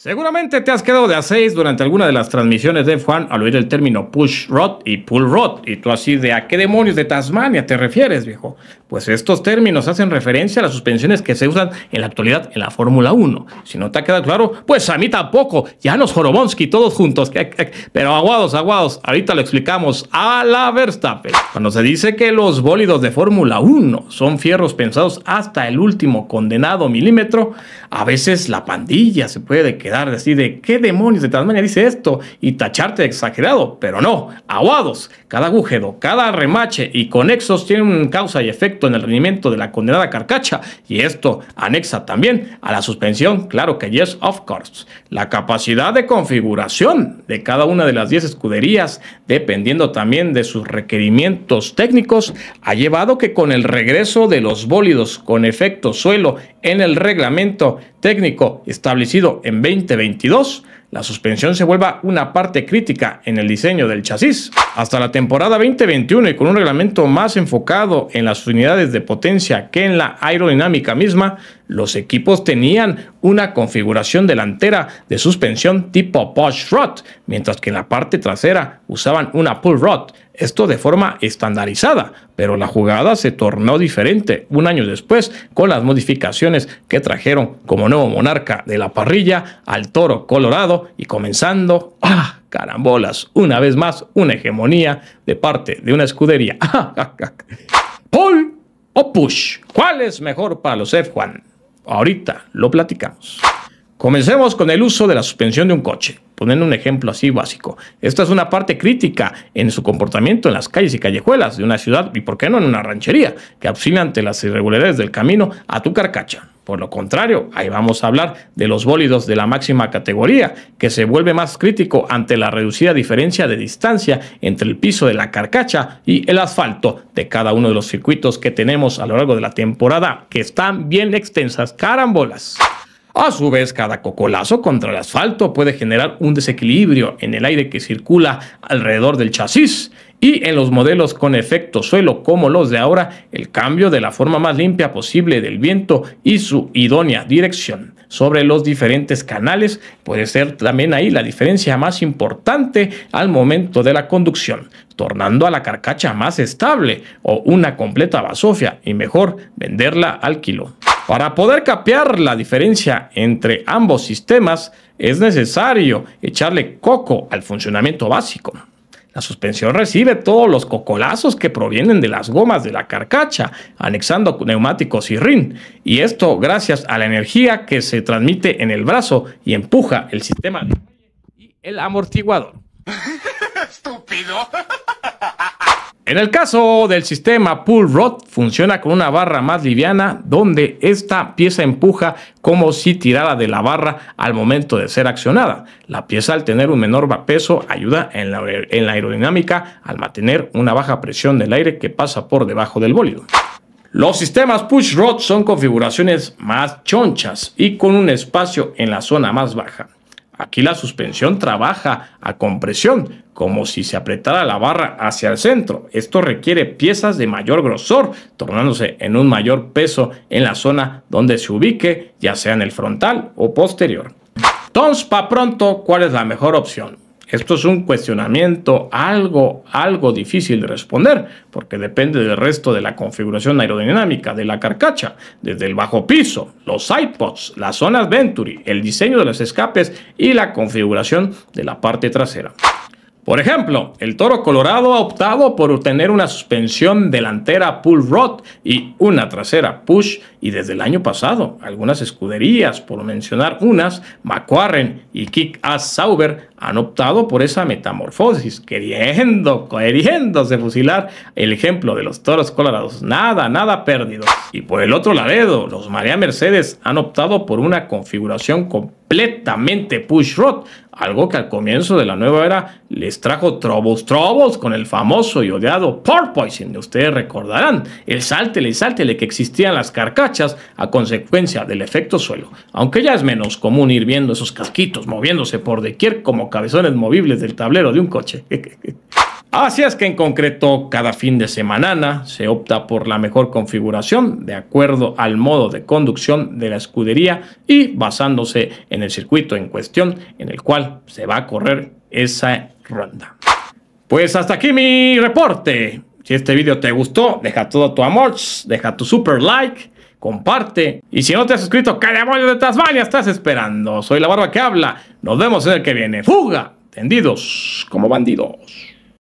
Seguramente te has quedado de a seis durante alguna de las transmisiones de Juan al oír el término push rod y pull rod, y tú así de a qué demonios de Tasmania te refieres, viejo. Pues estos términos hacen referencia a las suspensiones que se usan en la actualidad en la Fórmula 1. Si no te ha quedado claro, pues a mí tampoco. Ya nos Jorobonsky todos juntos. Pero aguados, aguados, ahorita lo explicamos a la Verstappen. Cuando se dice que los bólidos de Fórmula 1 son fierros pensados hasta el último condenado milímetro, a veces la pandilla se puede quedar quedar decir de qué demonios de Tasmania dice esto y tacharte de exagerado, pero no, aguados, cada agujero, cada remache y conexos tienen causa y efecto en el rendimiento de la condenada carcacha y esto anexa también a la suspensión, claro que yes, of course, la capacidad de configuración de cada una de las 10 escuderías, dependiendo también de sus requerimientos técnicos, ha llevado que con el regreso de los bólidos con efecto suelo en el reglamento técnico establecido en 2022 la suspensión se vuelva una parte crítica en el diseño del chasis. Hasta la temporada 2021 y con un reglamento más enfocado en las unidades de potencia que en la aerodinámica misma, los equipos tenían una configuración delantera de suspensión tipo push rod, mientras que en la parte trasera usaban una pull rod, esto de forma estandarizada, pero la jugada se tornó diferente un año después con las modificaciones que trajeron como nuevo monarca de la parrilla al toro colorado y comenzando. ¡Ah! Carambolas, una vez más, una hegemonía de parte de una escudería. Ah, ah, ah. o push, ¿cuál es mejor para los F1? Ahorita lo platicamos. Comencemos con el uso de la suspensión de un coche, poniendo un ejemplo así básico. Esta es una parte crítica en su comportamiento en las calles y callejuelas de una ciudad y, por qué no, en una ranchería, que auxilia ante las irregularidades del camino a tu carcacha. Por lo contrario, ahí vamos a hablar de los bólidos de la máxima categoría, que se vuelve más crítico ante la reducida diferencia de distancia entre el piso de la carcacha y el asfalto de cada uno de los circuitos que tenemos a lo largo de la temporada, que están bien extensas. Carambolas. A su vez, cada cocolazo contra el asfalto puede generar un desequilibrio en el aire que circula alrededor del chasis. Y en los modelos con efecto suelo como los de ahora, el cambio de la forma más limpia posible del viento y su idónea dirección sobre los diferentes canales puede ser también ahí la diferencia más importante al momento de la conducción, tornando a la carcacha más estable o una completa basofia y mejor venderla al kilo. Para poder capear la diferencia entre ambos sistemas es necesario echarle coco al funcionamiento básico. La suspensión recibe todos los cocolazos que provienen de las gomas de la carcacha, anexando neumáticos y rin, y esto gracias a la energía que se transmite en el brazo y empuja el sistema y el amortiguador. ¡Estúpido! En el caso del sistema pull rod, funciona con una barra más liviana donde esta pieza empuja como si tirara de la barra al momento de ser accionada. La pieza al tener un menor peso ayuda en la, aerodinámica al mantener una baja presión del aire que pasa por debajo del bólido. Los sistemas push rod son configuraciones más chonchas y con un espacio en la zona más baja. Aquí la suspensión trabaja a compresión, como si se apretara la barra hacia el centro. Esto requiere piezas de mayor grosor, tornándose en un mayor peso en la zona donde se ubique, ya sea en el frontal o posterior. Entonces, para pronto, ¿cuál es la mejor opción? Esto es un cuestionamiento algo, algo difícil de responder, porque depende del resto de la configuración aerodinámica, de la carcacha, desde el bajo piso, los sidepods, la zona Venturi, el diseño de los escapes y la configuración de la parte trasera. Por ejemplo, el toro colorado ha optado por obtener una suspensión delantera pull rod y una trasera push y desde el año pasado algunas escuderías, por mencionar unas, McQuarren y Kick Ass Sauber han optado por esa metamorfosis, queriendo, queriéndose fusilar el ejemplo de los toros colorados. Nada, nada perdido. Y por el otro lado, los María Mercedes han optado por una configuración completamente push rod, algo que al comienzo de la nueva era les trajo trobos, trobos con el famoso y odiado porpoising. Ustedes recordarán el sáltele y que existían las carcachas a consecuencia del efecto suelo, aunque ya es menos común ir viendo esos casquitos moviéndose por de como cabezones movibles del tablero de un coche. Así es que en concreto cada fin de semana se opta por la mejor configuración de acuerdo al modo de conducción de la escudería y basándose en el circuito en cuestión en el cual se va a correr esa ronda. Pues hasta aquí mi reporte. Si este video te gustó, deja todo tu amor, deja tu super like comparte. Y si no te has suscrito, ¿qué demonios de Tasmania estás esperando? Soy la barba que habla. Nos vemos en el que viene. ¡Fuga! Tendidos como bandidos.